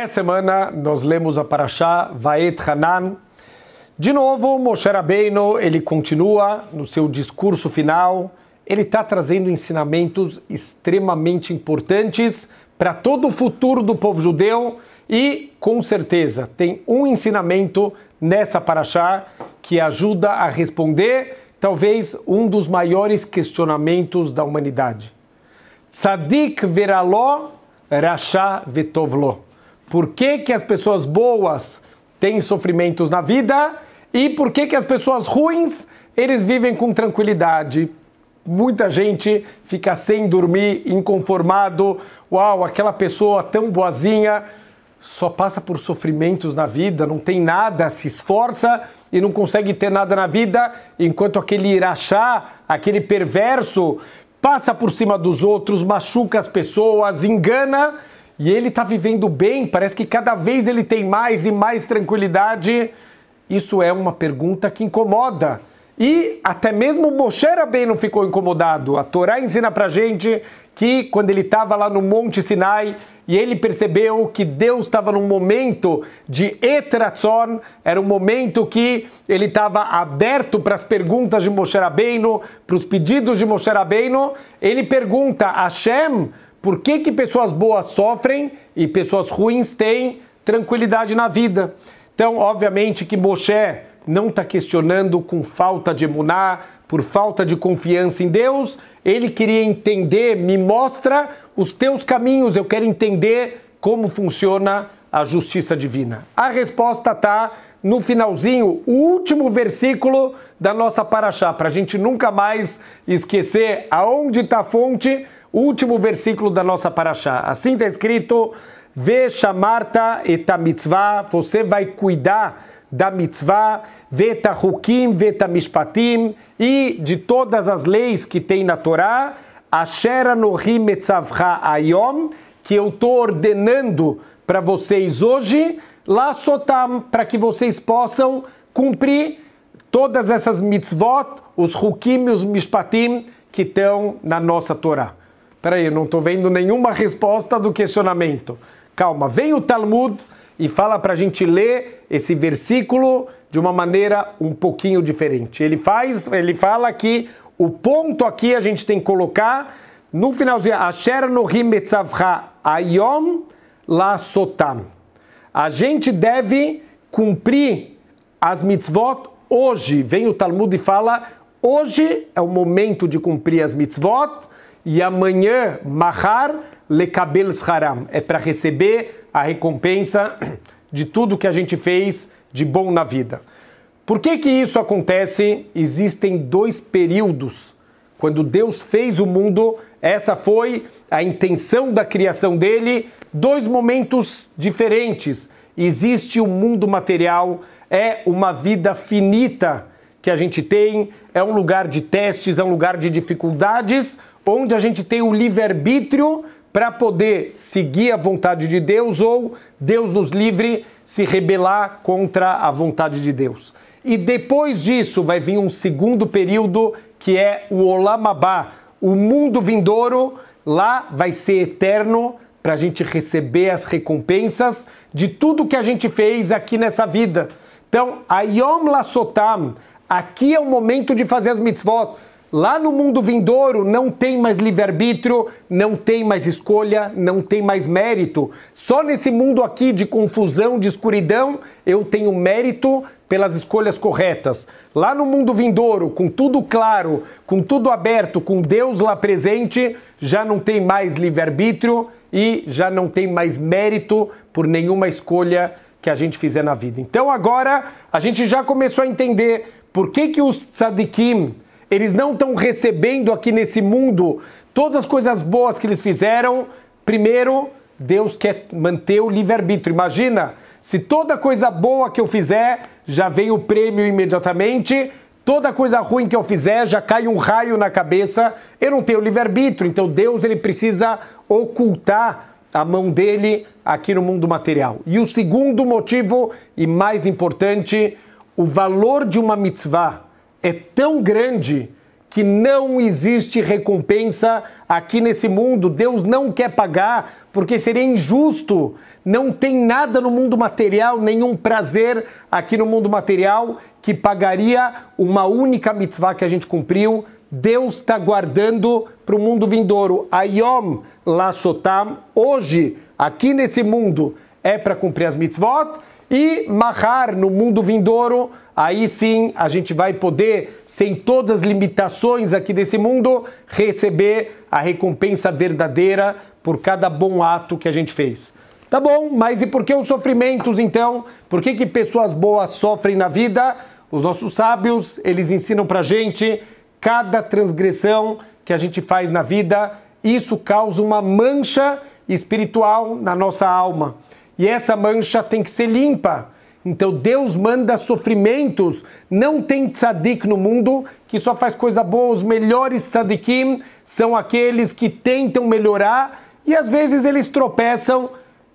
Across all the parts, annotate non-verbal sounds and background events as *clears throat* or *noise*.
Nessa semana, nós lemos a Parashá Vaet Hanan. De novo, Moshe Rabbeinu, ele continua no seu discurso final. Ele está trazendo ensinamentos extremamente importantes para todo o futuro do povo judeu e, com certeza, tem um ensinamento nessa Parashá que ajuda a responder talvez um dos maiores questionamentos da humanidade. Tzadik veraló, rasha vetovló. Por que, que as pessoas boas têm sofrimentos na vida e por que, que as pessoas ruins eles vivem com tranquilidade? Muita gente fica sem dormir, inconformado. Uau, aquela pessoa tão boazinha só passa por sofrimentos na vida, não tem nada, se esforça e não consegue ter nada na vida, enquanto aquele irachá, aquele perverso, passa por cima dos outros, machuca as pessoas, engana e ele está vivendo bem, parece que cada vez ele tem mais e mais tranquilidade. Isso é uma pergunta que incomoda. E até mesmo Moshe Rabbeinu ficou incomodado. A Torá ensina pra gente que quando ele estava lá no Monte Sinai e ele percebeu que Deus estava num momento de etratzon, era um momento que ele estava aberto para as perguntas de Moshe Rabbeinu, para os pedidos de Moshe Rabbeinu, ele pergunta, Shem, por que, que pessoas boas sofrem e pessoas ruins têm tranquilidade na vida? Então, obviamente que Moshe não está questionando com falta de emuná, por falta de confiança em Deus. Ele queria entender, me mostra os teus caminhos, eu quero entender como funciona a justiça divina. A resposta está no finalzinho, o último versículo da nossa paraxá, para a gente nunca mais esquecer aonde está a fonte último versículo da nossa paraxá. Assim está escrito: Ve shamarta et mitzvah, você vai cuidar da mitzvah, veta hukim, veta mishpatim, e de todas as leis que tem na Torá, Ashera anohim etzavcha ayom, que eu estou ordenando para vocês hoje, lá sotam, para que vocês possam cumprir todas essas mitzvot, os hukim e os mishpatim que estão na nossa Torá. Peraí, eu não estou vendo nenhuma resposta do questionamento. Calma, vem o Talmud e fala para a gente ler esse versículo de uma maneira um pouquinho diferente. Ele faz, ele fala que o ponto aqui a gente tem que colocar no finalzinho, Asher Nohim Ayom La Sotam. A gente deve cumprir as mitzvot hoje. Vem o Talmud e fala, hoje é o momento de cumprir as mitzvot e amanhã mahar cabelos haram é para receber a recompensa *clears throat* de tudo que a gente fez de bom na vida. Por que que isso acontece? Existem dois períodos. Quando Deus fez o mundo, essa foi a intenção da criação dele, dois momentos diferentes. Existe o um mundo material, é uma vida finita que a gente tem, é um lugar de testes, é um lugar de dificuldades, onde a gente tem o livre-arbítrio para poder seguir a vontade de Deus ou Deus nos livre se rebelar contra a vontade de Deus. E depois disso vai vir um segundo período que é o Olamabá, o mundo vindouro, lá vai ser eterno para a gente receber as recompensas de tudo que a gente fez aqui nessa vida. Então, Ayom Lasotam, aqui é o momento de fazer as mitzvot. Lá no mundo vindouro não tem mais livre-arbítrio, não tem mais escolha, não tem mais mérito. Só nesse mundo aqui de confusão, de escuridão, eu tenho mérito pelas escolhas corretas. Lá no mundo vindouro, com tudo claro, com tudo aberto, com Deus lá presente, já não tem mais livre-arbítrio e já não tem mais mérito por nenhuma escolha que a gente fizer na vida. Então agora a gente já começou a entender por que, que os tzadikim eles não estão recebendo aqui nesse mundo todas as coisas boas que eles fizeram. Primeiro, Deus quer manter o livre-arbítrio. Imagina, se toda coisa boa que eu fizer já vem o prêmio imediatamente, toda coisa ruim que eu fizer já cai um raio na cabeça, eu não tenho livre-arbítrio. Então Deus ele precisa ocultar a mão dele aqui no mundo material. E o segundo motivo, e mais importante, o valor de uma mitzvah é tão grande que não existe recompensa aqui nesse mundo. Deus não quer pagar porque seria injusto. Não tem nada no mundo material, nenhum prazer aqui no mundo material que pagaria uma única mitzvah que a gente cumpriu. Deus está guardando para o mundo vindouro. Ayom sotam. hoje, aqui nesse mundo, é para cumprir as mitzvot. E Mahar, no mundo vindouro, aí sim a gente vai poder, sem todas as limitações aqui desse mundo, receber a recompensa verdadeira por cada bom ato que a gente fez. Tá bom, mas e por que os sofrimentos então? Por que, que pessoas boas sofrem na vida? Os nossos sábios, eles ensinam pra gente cada transgressão que a gente faz na vida, isso causa uma mancha espiritual na nossa alma. E essa mancha tem que ser limpa. Então Deus manda sofrimentos. Não tem tzadik no mundo que só faz coisa boa. Os melhores tzadikim são aqueles que tentam melhorar e às vezes eles tropeçam,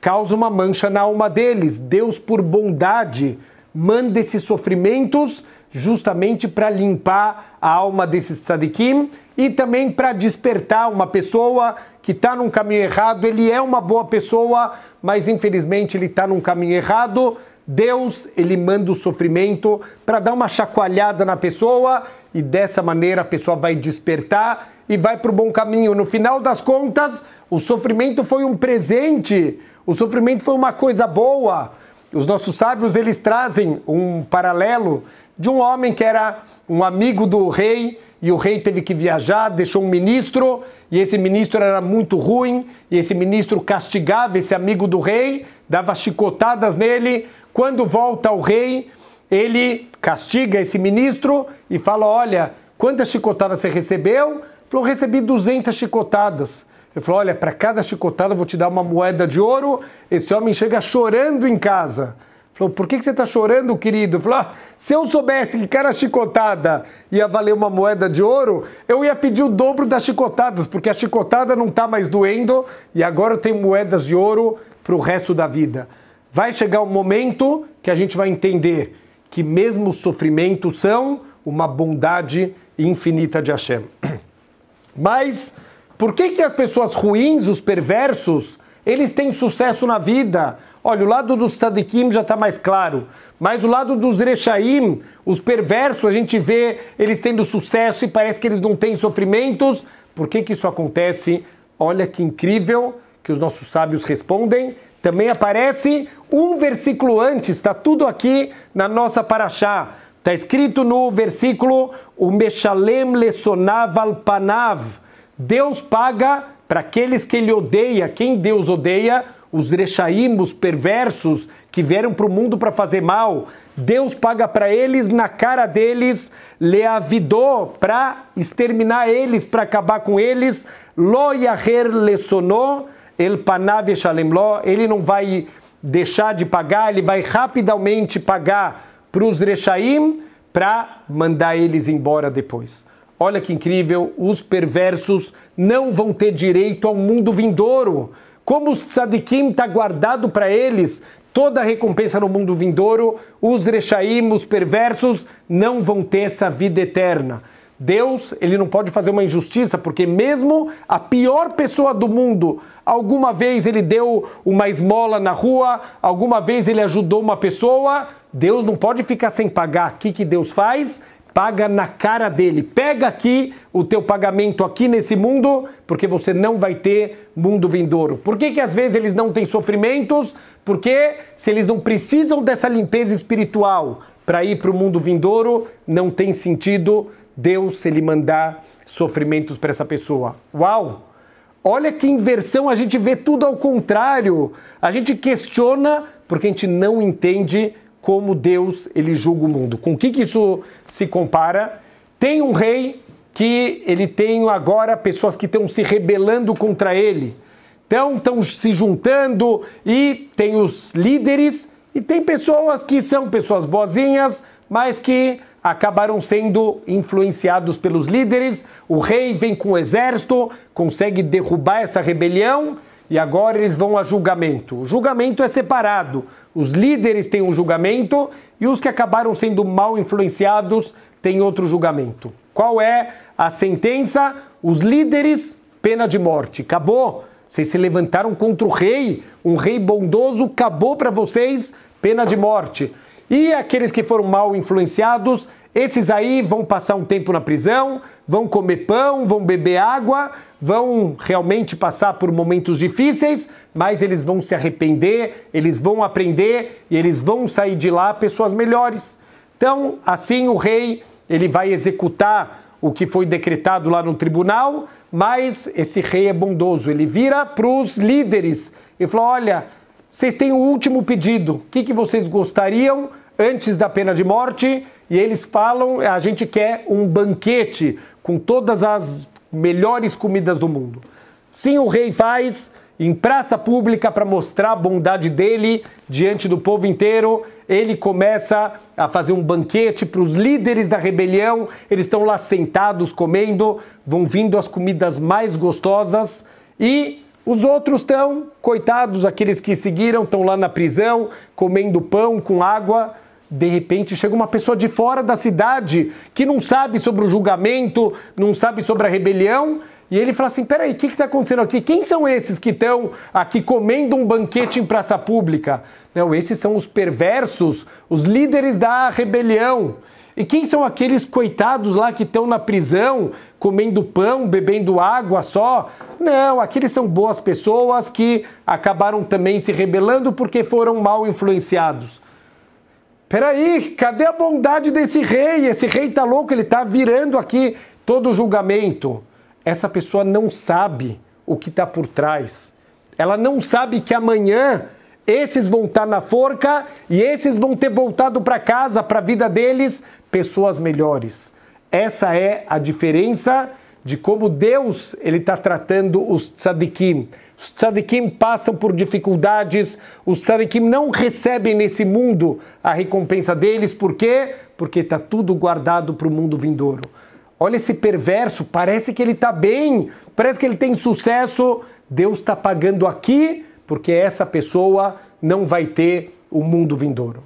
causa uma mancha na alma deles. Deus, por bondade, manda esses sofrimentos justamente para limpar a alma desses tzadikim e também para despertar uma pessoa que está num caminho errado. Ele é uma boa pessoa, mas infelizmente ele está num caminho errado. Deus, ele manda o sofrimento para dar uma chacoalhada na pessoa e dessa maneira a pessoa vai despertar e vai para o bom caminho. No final das contas, o sofrimento foi um presente, o sofrimento foi uma coisa boa. Os nossos sábios, eles trazem um paralelo de um homem que era um amigo do rei e o rei teve que viajar, deixou um ministro e esse ministro era muito ruim e esse ministro castigava esse amigo do rei, dava chicotadas nele. Quando volta o rei, ele castiga esse ministro e fala: Olha, quantas chicotadas você recebeu? Ele falou: Recebi 200 chicotadas. Ele falou: Olha, para cada chicotada eu vou te dar uma moeda de ouro. Esse homem chega chorando em casa. Ele falou, por que, que você está chorando, querido? Ele falou, ah, se eu soubesse que cada chicotada ia valer uma moeda de ouro, eu ia pedir o dobro das chicotadas, porque a chicotada não está mais doendo e agora eu tenho moedas de ouro para o resto da vida. Vai chegar um momento que a gente vai entender que mesmo os sofrimentos são uma bondade infinita de Hashem. *clears throat* Mas por que, que as pessoas ruins, os perversos, eles têm sucesso na vida? Olha, o lado dos Sadikim já está mais claro, mas o lado dos rechaim, os perversos, a gente vê eles tendo sucesso e parece que eles não têm sofrimentos. Por que, que isso acontece? Olha que incrível que os nossos sábios respondem também aparece um versículo antes, está tudo aqui na nossa paraxá. Está escrito no versículo, o Meshalem lesonav al panav. Deus paga para aqueles que ele odeia. Quem Deus odeia? Os rechaim, perversos que vieram para o mundo para fazer mal. Deus paga para eles, na cara deles, Leavidou para exterminar eles, para acabar com eles. Lo yaher ele não vai deixar de pagar, ele vai rapidamente pagar para os Rechaim para mandar eles embora depois. Olha que incrível, os perversos não vão ter direito ao mundo vindouro. Como o Sadikim está guardado para eles, toda a recompensa no mundo vindouro, os Rechaim, os perversos, não vão ter essa vida eterna. Deus, ele não pode fazer uma injustiça, porque mesmo a pior pessoa do mundo, alguma vez ele deu uma esmola na rua, alguma vez ele ajudou uma pessoa, Deus não pode ficar sem pagar. O que, que Deus faz? Paga na cara dele. Pega aqui o teu pagamento aqui nesse mundo, porque você não vai ter mundo vindouro. Por que, que às vezes eles não têm sofrimentos? Porque se eles não precisam dessa limpeza espiritual para ir para o mundo vindouro, não tem sentido Deus ele mandar sofrimentos para essa pessoa. Uau! Olha que inversão, a gente vê tudo ao contrário. A gente questiona porque a gente não entende como Deus ele julga o mundo. Com o que, que isso se compara? Tem um rei que ele tem agora pessoas que estão se rebelando contra ele. Então, estão se juntando e tem os líderes e tem pessoas que são pessoas boazinhas, mas que acabaram sendo influenciados pelos líderes. O rei vem com o exército, consegue derrubar essa rebelião e agora eles vão a julgamento. O julgamento é separado. Os líderes têm um julgamento e os que acabaram sendo mal influenciados têm outro julgamento. Qual é a sentença? Os líderes, pena de morte. Acabou. Vocês se levantaram contra o rei, um rei bondoso, acabou para vocês, pena de morte. E aqueles que foram mal influenciados esses aí vão passar um tempo na prisão, vão comer pão, vão beber água, vão realmente passar por momentos difíceis, mas eles vão se arrepender, eles vão aprender e eles vão sair de lá pessoas melhores. Então, assim o rei, ele vai executar o que foi decretado lá no tribunal, mas esse rei é bondoso, ele vira para os líderes e fala: "Olha, vocês têm o último pedido. O que, que vocês gostariam antes da pena de morte?" e eles falam: a gente quer um banquete com todas as melhores comidas do mundo. Sim, o rei faz em praça pública para mostrar a bondade dele diante do povo inteiro. Ele começa a fazer um banquete para os líderes da rebelião. Eles estão lá sentados comendo, vão vindo as comidas mais gostosas e os outros estão, coitados, aqueles que seguiram, estão lá na prisão, comendo pão com água de repente chega uma pessoa de fora da cidade que não sabe sobre o julgamento, não sabe sobre a rebelião, e ele fala assim: peraí, o que está acontecendo aqui? Quem são esses que estão aqui comendo um banquete em praça pública? Não, esses são os perversos, os líderes da rebelião. E quem são aqueles coitados lá que estão na prisão, comendo pão, bebendo água só? Não, aqueles são boas pessoas que acabaram também se rebelando porque foram mal influenciados. Peraí, cadê a bondade desse rei? Esse rei tá louco, ele tá virando aqui todo o julgamento. Essa pessoa não sabe o que está por trás. Ela não sabe que amanhã esses vão estar tá na forca e esses vão ter voltado para casa, para a vida deles, pessoas melhores. Essa é a diferença de como Deus ele está tratando os tzadikim. Os tzadikim passam por dificuldades, os tzadikim não recebem nesse mundo a recompensa deles, por quê? Porque está tudo guardado para o mundo vindouro. Olha esse perverso, parece que ele está bem, parece que ele tem sucesso, Deus está pagando aqui, porque essa pessoa não vai ter o mundo vindouro.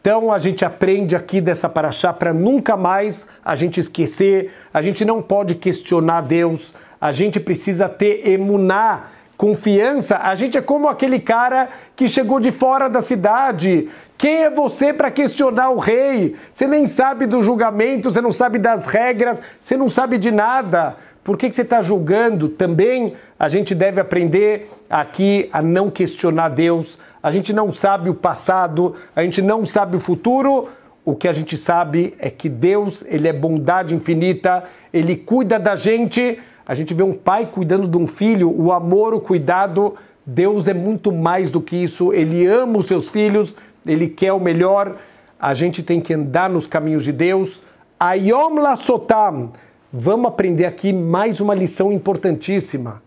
Então a gente aprende aqui dessa paraxá para nunca mais a gente esquecer, a gente não pode questionar Deus, a gente precisa ter emunar confiança, a gente é como aquele cara que chegou de fora da cidade. Quem é você para questionar o rei? Você nem sabe do julgamento, você não sabe das regras, você não sabe de nada. Por que, que você está julgando? Também a gente deve aprender aqui a não questionar Deus. A gente não sabe o passado, a gente não sabe o futuro, o que a gente sabe é que Deus, ele é bondade infinita, ele cuida da gente. A gente vê um pai cuidando de um filho, o amor, o cuidado. Deus é muito mais do que isso. Ele ama os seus filhos, ele quer o melhor. A gente tem que andar nos caminhos de Deus. Ayom la sotam. Vamos aprender aqui mais uma lição importantíssima.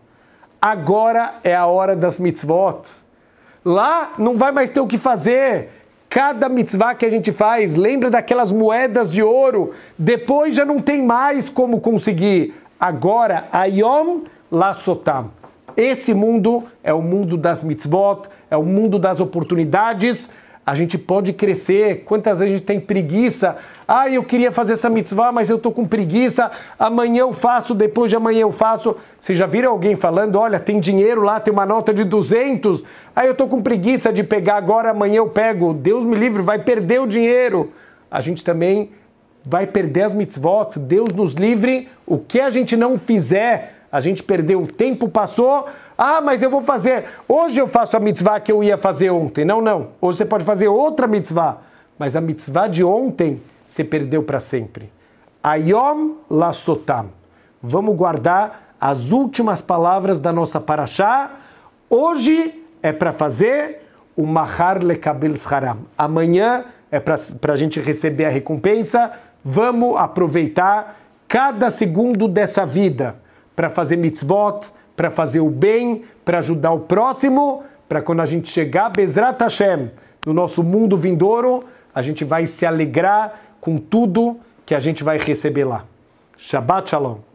Agora é a hora das mitzvot. Lá não vai mais ter o que fazer. Cada mitzvah que a gente faz, lembra daquelas moedas de ouro? Depois já não tem mais como conseguir agora, Ayom Lasotam. Esse mundo é o mundo das mitzvot, é o mundo das oportunidades. A gente pode crescer. Quantas vezes a gente tem preguiça? Ah, eu queria fazer essa mitzvah, mas eu estou com preguiça. Amanhã eu faço, depois de amanhã eu faço. Você já viram alguém falando: olha, tem dinheiro lá, tem uma nota de 200. Ah, eu estou com preguiça de pegar agora, amanhã eu pego. Deus me livre, vai perder o dinheiro. A gente também vai perder as mitzvot. Deus nos livre. O que a gente não fizer, a gente perdeu. O tempo passou. Ah, mas eu vou fazer. Hoje eu faço a mitzvah que eu ia fazer ontem. Não, não. Hoje você pode fazer outra mitzvah. Mas a mitzvah de ontem você perdeu para sempre. Ayom Lasotam. Vamos guardar as últimas palavras da nossa paraxá. Hoje é para fazer o Mahar Lekabel Haram. Amanhã é para a gente receber a recompensa. Vamos aproveitar cada segundo dessa vida para fazer mitzvot, para fazer o bem, para ajudar o próximo, para quando a gente chegar, Bezrat Hashem, no nosso mundo vindouro, a gente vai se alegrar com tudo que a gente vai receber lá. Shabbat Shalom.